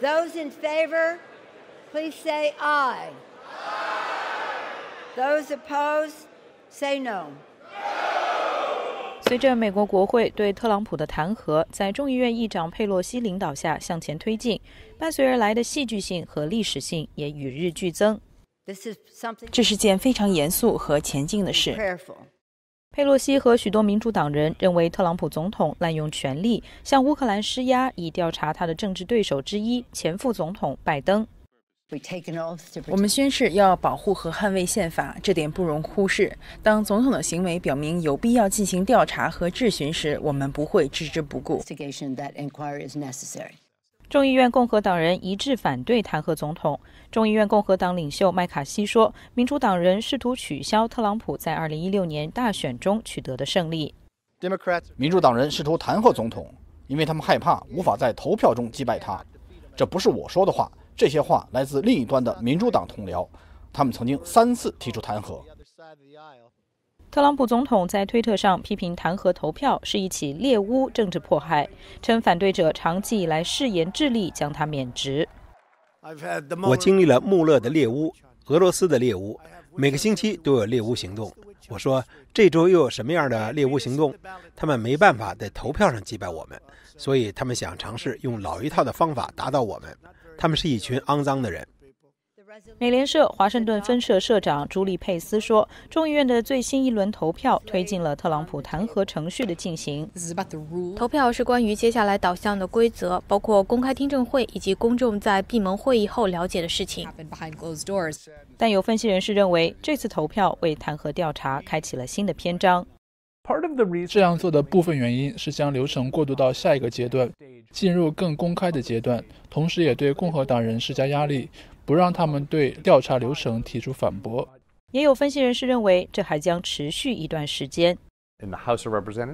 Those in favor, please say aye. Those opposed, say no. 随着美国国会对特朗普的弹劾，在众议院议长佩洛西领导下向前推进，伴随而来的戏剧性和历史性也与日俱增。这是件非常严肃和前进的事。佩洛西和许多民主党人认为，特朗普总统滥用权力向乌克兰施压，以调查他的政治对手之一前副总统拜登。我们宣誓要保护和捍卫宪法，这点不容忽视。当总统的行为表明有必要进行调查和质询时，我们不会置之不顾。众议院共和党人一致反对弹劾总统。众议院共和党领袖麦卡西说：“民主党人试图取消特朗普在2016年大选中取得的胜利。民主党人试图弹劾总统，因为他们害怕无法在投票中击败他。这不是我说的话，这些话来自另一端的民主党同僚。他们曾经三次提出弹劾。”特朗普总统在推特上批评弹劾投票是一起猎巫政治迫害，称反对者长期以来誓言致力将他免职。我经历了穆勒的猎巫，俄罗斯的猎巫，每个星期都有猎巫行动。我说这周又有什么样的猎巫行动？他们没办法在投票上击败我们，所以他们想尝试用老一套的方法打倒我们。他们是一群肮脏的人。美联社华盛顿分社社长朱利佩斯说：“众议院的最新一轮投票推进了特朗普弹劾程序的进行。投票是关于接下来导向的规则，包括公开听证会以及公众在闭门会议后了解的事情。但有分析人士认为，这次投票为弹劾调查开启了新的篇章。这样做的部分原因是将流程过渡到下一个阶段，进入更公开的阶段，同时也对共和党人施加压力。”不让他们对调查流程提出反驳。也有分析人士认为，这还将持续一段时间。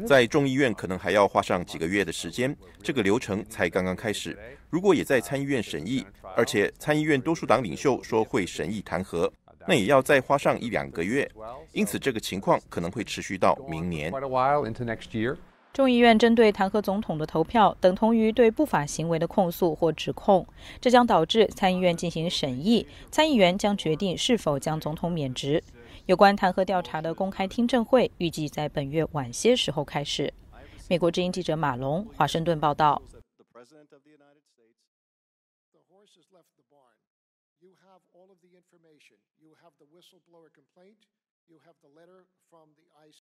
在众议院可能还要花上几个月的时间，这个流程才刚刚开始。如果也在参议院审议，而且参议院多数党领袖说会审议弹劾，那也要再花上一两个月。因此，这个情况可能会持续到明年。众议院针对弹劾总统的投票，等同于对不法行为的控诉或指控，这将导致参议院进行审议，参议员将决定是否将总统免职。有关弹劾调查的公开听证会预计在本月晚些时候开始。美国之音记者马龙，华盛顿报道。